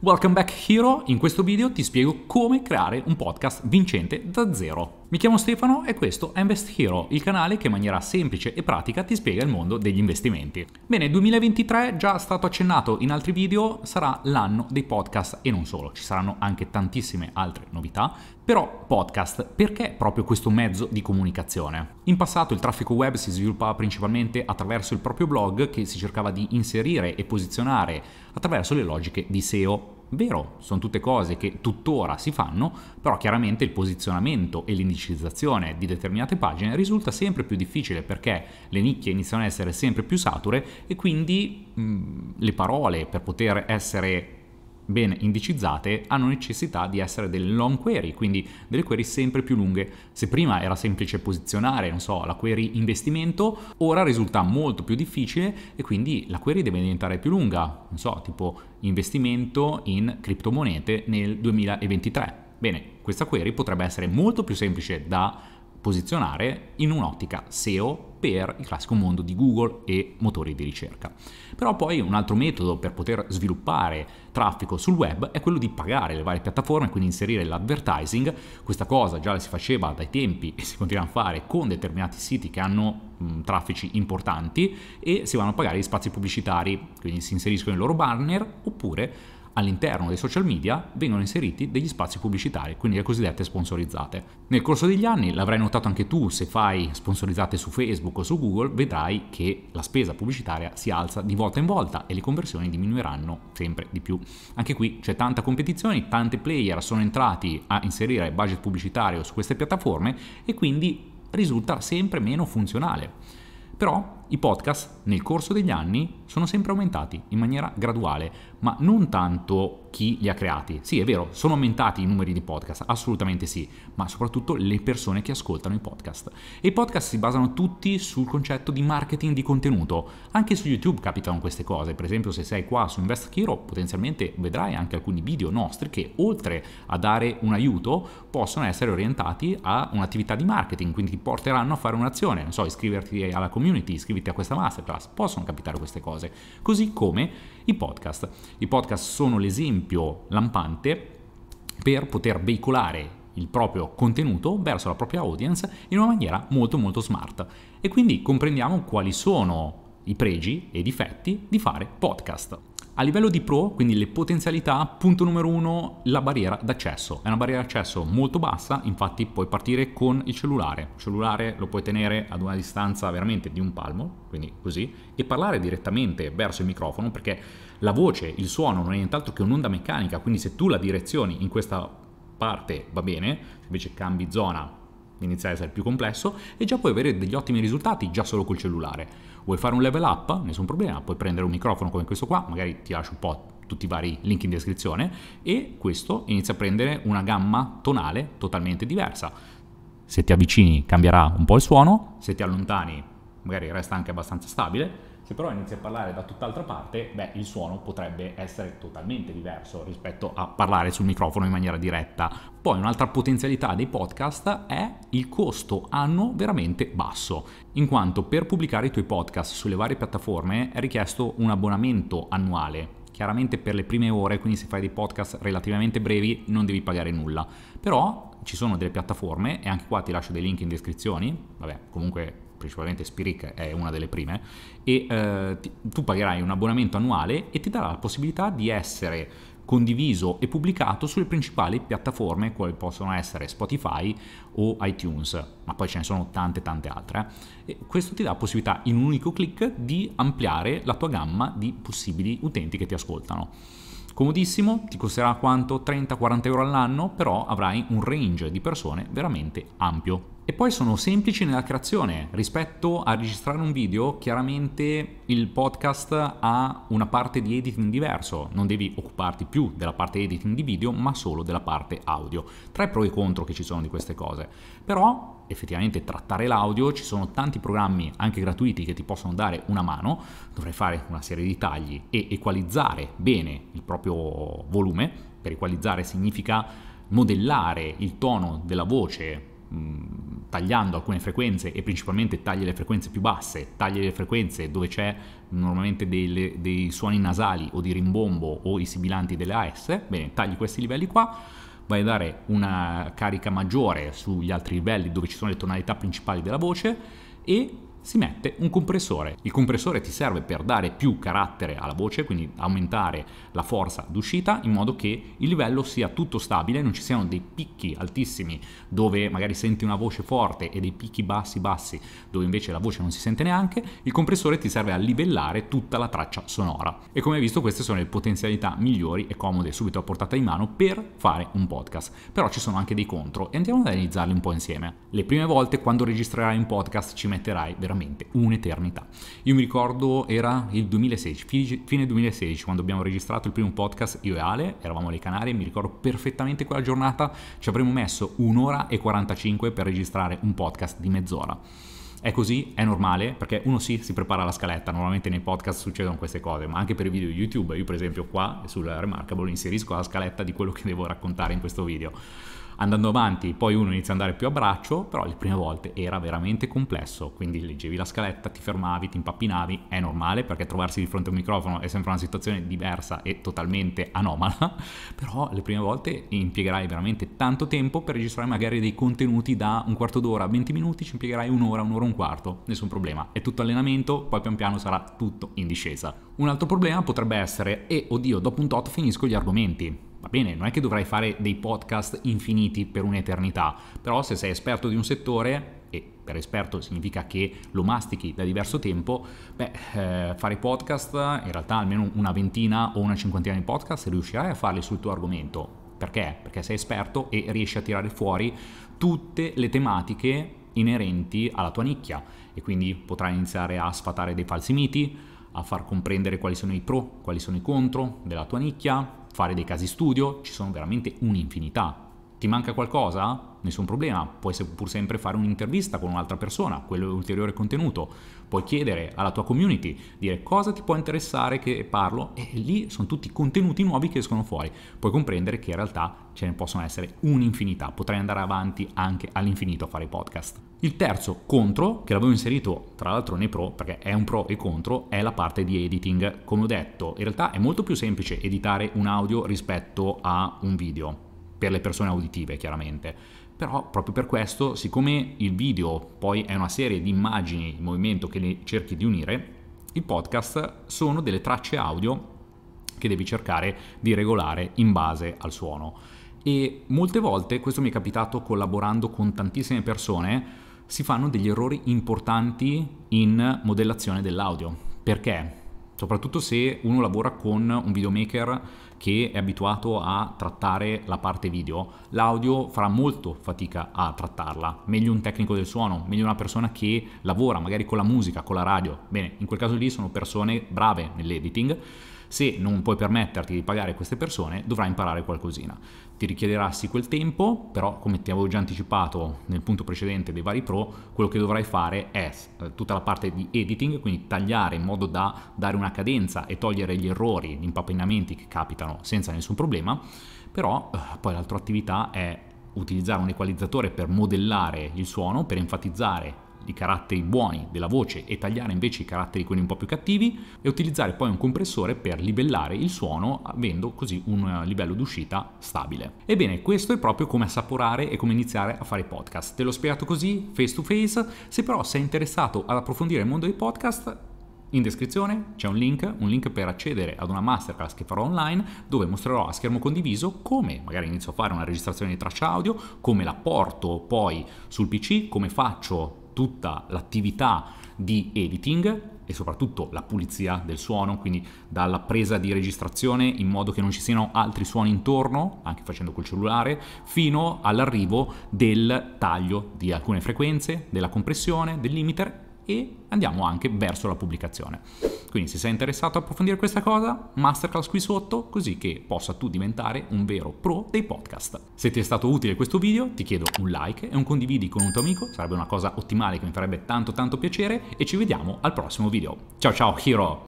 Welcome back Hero, in questo video ti spiego come creare un podcast vincente da zero. Mi chiamo Stefano e questo è Invest Hero, il canale che in maniera semplice e pratica ti spiega il mondo degli investimenti. Bene, 2023, già stato accennato in altri video, sarà l'anno dei podcast e non solo, ci saranno anche tantissime altre novità, però podcast, perché proprio questo mezzo di comunicazione? In passato il traffico web si sviluppava principalmente attraverso il proprio blog che si cercava di inserire e posizionare attraverso le logiche di SEO Vero, sono tutte cose che tuttora si fanno, però chiaramente il posizionamento e l'indicizzazione di determinate pagine risulta sempre più difficile perché le nicchie iniziano a essere sempre più sature e quindi mh, le parole per poter essere ben indicizzate hanno necessità di essere delle long query, quindi delle query sempre più lunghe. Se prima era semplice posizionare, non so, la query investimento, ora risulta molto più difficile e quindi la query deve diventare più lunga, non so, tipo investimento in criptomonete nel 2023. Bene, questa query potrebbe essere molto più semplice da posizionare in un'ottica SEO per il classico mondo di Google e motori di ricerca. Però poi un altro metodo per poter sviluppare traffico sul web è quello di pagare le varie piattaforme, quindi inserire l'advertising. Questa cosa già si faceva dai tempi e si continua a fare con determinati siti che hanno mh, traffici importanti e si vanno a pagare gli spazi pubblicitari, quindi si inseriscono i loro banner oppure all'interno dei social media vengono inseriti degli spazi pubblicitari, quindi le cosiddette sponsorizzate. Nel corso degli anni, l'avrai notato anche tu, se fai sponsorizzate su Facebook o su Google, vedrai che la spesa pubblicitaria si alza di volta in volta e le conversioni diminuiranno sempre di più. Anche qui c'è tanta competizione, tanti player sono entrati a inserire budget pubblicitario su queste piattaforme e quindi risulta sempre meno funzionale. Però i podcast nel corso degli anni sono sempre aumentati in maniera graduale, ma non tanto chi li ha creati. Sì, è vero, sono aumentati i numeri di podcast, assolutamente sì, ma soprattutto le persone che ascoltano i podcast. E i podcast si basano tutti sul concetto di marketing di contenuto. Anche su YouTube capitano queste cose, per esempio se sei qua su Invest Hero potenzialmente vedrai anche alcuni video nostri che oltre a dare un aiuto possono essere orientati a un'attività di marketing, quindi ti porteranno a fare un'azione, non so, iscriverti alla community, iscriverti iscriviti a questa masterclass, possono capitare queste cose, così come i podcast. I podcast sono l'esempio lampante per poter veicolare il proprio contenuto verso la propria audience in una maniera molto molto smart. E quindi comprendiamo quali sono i pregi e i difetti di fare podcast. A livello di pro, quindi le potenzialità, punto numero uno, la barriera d'accesso. È una barriera d'accesso molto bassa, infatti puoi partire con il cellulare. Il cellulare lo puoi tenere ad una distanza veramente di un palmo, quindi così, e parlare direttamente verso il microfono perché la voce, il suono non è nient'altro che un'onda meccanica, quindi se tu la direzioni in questa parte va bene, se invece cambi zona iniziare a essere più complesso e già puoi avere degli ottimi risultati già solo col cellulare. Vuoi fare un level up? Nessun problema, puoi prendere un microfono come questo qua, magari ti lascio un po' tutti i vari link in descrizione e questo inizia a prendere una gamma tonale totalmente diversa. Se ti avvicini cambierà un po' il suono, se ti allontani magari resta anche abbastanza stabile se però inizi a parlare da tutt'altra parte, beh, il suono potrebbe essere totalmente diverso rispetto a parlare sul microfono in maniera diretta. Poi un'altra potenzialità dei podcast è il costo annuo veramente basso, in quanto per pubblicare i tuoi podcast sulle varie piattaforme è richiesto un abbonamento annuale chiaramente per le prime ore, quindi se fai dei podcast relativamente brevi non devi pagare nulla. Però ci sono delle piattaforme, e anche qua ti lascio dei link in descrizione, vabbè comunque principalmente Spirit è una delle prime, e eh, ti, tu pagherai un abbonamento annuale e ti darà la possibilità di essere condiviso e pubblicato sulle principali piattaforme quali possono essere Spotify o iTunes, ma poi ce ne sono tante tante altre. Eh. E questo ti dà la possibilità in un unico clic di ampliare la tua gamma di possibili utenti che ti ascoltano. Comodissimo, ti costerà quanto? 30-40 euro all'anno, però avrai un range di persone veramente ampio e poi sono semplici nella creazione. Rispetto a registrare un video, chiaramente il podcast ha una parte di editing diverso. Non devi occuparti più della parte editing di video, ma solo della parte audio. Tra i pro e i contro che ci sono di queste cose. Però effettivamente trattare l'audio, ci sono tanti programmi anche gratuiti che ti possono dare una mano, dovrai fare una serie di tagli e equalizzare bene il proprio volume. Per equalizzare significa modellare il tono della voce tagliando alcune frequenze e principalmente tagli le frequenze più basse, tagli le frequenze dove c'è normalmente dei, dei suoni nasali o di rimbombo o i sibilanti delle AS, bene, tagli questi livelli qua, vai a dare una carica maggiore sugli altri livelli dove ci sono le tonalità principali della voce e si mette un compressore. Il compressore ti serve per dare più carattere alla voce, quindi aumentare la forza d'uscita in modo che il livello sia tutto stabile, non ci siano dei picchi altissimi dove magari senti una voce forte e dei picchi bassi bassi dove invece la voce non si sente neanche. Il compressore ti serve a livellare tutta la traccia sonora. E come hai visto queste sono le potenzialità migliori e comode subito a portata di mano per fare un podcast. Però ci sono anche dei contro e andiamo ad analizzarli un po' insieme. Le prime volte quando registrerai un podcast ci metterai veramente veramente un'eternità. Io mi ricordo era il 2016, fine 2016, quando abbiamo registrato il primo podcast io e Ale, eravamo alle Canarie, mi ricordo perfettamente quella giornata, ci avremmo messo un'ora e 45 per registrare un podcast di mezz'ora. È così, è normale, perché uno sì, si prepara la scaletta, normalmente nei podcast succedono queste cose, ma anche per i video YouTube, io per esempio qua sul Remarkable inserisco la scaletta di quello che devo raccontare in questo video andando avanti poi uno inizia ad andare più a braccio, però le prime volte era veramente complesso, quindi leggevi la scaletta, ti fermavi, ti impappinavi, è normale perché trovarsi di fronte a un microfono è sempre una situazione diversa e totalmente anomala, però le prime volte impiegherai veramente tanto tempo per registrare magari dei contenuti da un quarto d'ora a 20 minuti, ci impiegherai un'ora, un'ora e un quarto, nessun problema, è tutto allenamento, poi pian piano sarà tutto in discesa. Un altro problema potrebbe essere, e eh, oddio, dopo un tot finisco gli argomenti. Va bene, non è che dovrai fare dei podcast infiniti per un'eternità, però se sei esperto di un settore, e per esperto significa che lo mastichi da diverso tempo, beh, eh, fare podcast, in realtà almeno una ventina o una cinquantina di podcast, riuscirai a farli sul tuo argomento. Perché? Perché sei esperto e riesci a tirare fuori tutte le tematiche inerenti alla tua nicchia e quindi potrai iniziare a sfatare dei falsi miti, a far comprendere quali sono i pro, quali sono i contro della tua nicchia, fare dei casi studio, ci sono veramente un'infinità. Ti manca qualcosa? nessun problema, puoi pur sempre fare un'intervista con un'altra persona, quello è ulteriore contenuto, puoi chiedere alla tua community, dire cosa ti può interessare che parlo e lì sono tutti contenuti nuovi che escono fuori, puoi comprendere che in realtà ce ne possono essere un'infinità, potrai andare avanti anche all'infinito a fare podcast. Il terzo contro, che l'avevo inserito tra l'altro nei pro, perché è un pro e contro, è la parte di editing. Come ho detto, in realtà è molto più semplice editare un audio rispetto a un video, per le persone auditive chiaramente però proprio per questo, siccome il video poi è una serie di immagini in movimento che le cerchi di unire, i podcast sono delle tracce audio che devi cercare di regolare in base al suono. E molte volte, questo mi è capitato collaborando con tantissime persone, si fanno degli errori importanti in modellazione dell'audio. Perché? soprattutto se uno lavora con un videomaker che è abituato a trattare la parte video, l'audio farà molto fatica a trattarla, meglio un tecnico del suono, meglio una persona che lavora magari con la musica, con la radio, bene, in quel caso lì sono persone brave nell'editing, se non puoi permetterti di pagare queste persone, dovrai imparare qualcosina. Ti richiederà sì quel tempo, però come ti avevo già anticipato nel punto precedente dei vari pro, quello che dovrai fare è eh, tutta la parte di editing, quindi tagliare in modo da dare una cadenza e togliere gli errori, gli impappinamenti che capitano senza nessun problema, però eh, poi l'altra attività è utilizzare un equalizzatore per modellare il suono, per enfatizzare i caratteri buoni della voce e tagliare invece i caratteri quelli un po' più cattivi e utilizzare poi un compressore per livellare il suono avendo così un eh, livello d'uscita stabile. Ebbene, questo è proprio come assaporare e come iniziare a fare podcast. Te l'ho spiegato così, face to face, se però sei interessato ad approfondire il mondo dei podcast, in descrizione c'è un link, un link per accedere ad una masterclass che farò online dove mostrerò a schermo condiviso come magari inizio a fare una registrazione di traccia audio, come la porto poi sul PC, come faccio tutta l'attività di editing e soprattutto la pulizia del suono, quindi dalla presa di registrazione in modo che non ci siano altri suoni intorno, anche facendo col cellulare, fino all'arrivo del taglio di alcune frequenze, della compressione, del limiter e andiamo anche verso la pubblicazione. Quindi se sei interessato a approfondire questa cosa, masterclass qui sotto, così che possa tu diventare un vero pro dei podcast. Se ti è stato utile questo video, ti chiedo un like e un condividi con un tuo amico, sarebbe una cosa ottimale che mi farebbe tanto tanto piacere e ci vediamo al prossimo video. Ciao ciao Hero!